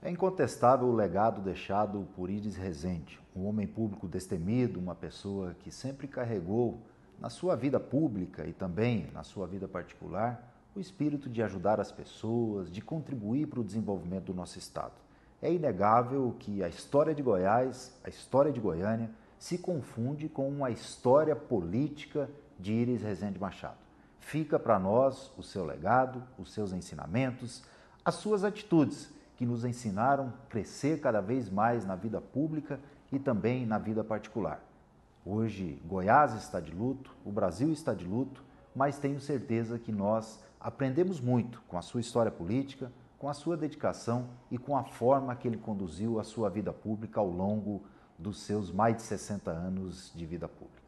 É incontestável o legado deixado por Iris Rezende, um homem público destemido, uma pessoa que sempre carregou na sua vida pública e também na sua vida particular o espírito de ajudar as pessoas, de contribuir para o desenvolvimento do nosso estado. É inegável que a história de Goiás, a história de Goiânia, se confunde com a história política de Iris Rezende Machado. Fica para nós o seu legado, os seus ensinamentos, as suas atitudes que nos ensinaram a crescer cada vez mais na vida pública e também na vida particular. Hoje, Goiás está de luto, o Brasil está de luto, mas tenho certeza que nós aprendemos muito com a sua história política, com a sua dedicação e com a forma que ele conduziu a sua vida pública ao longo dos seus mais de 60 anos de vida pública.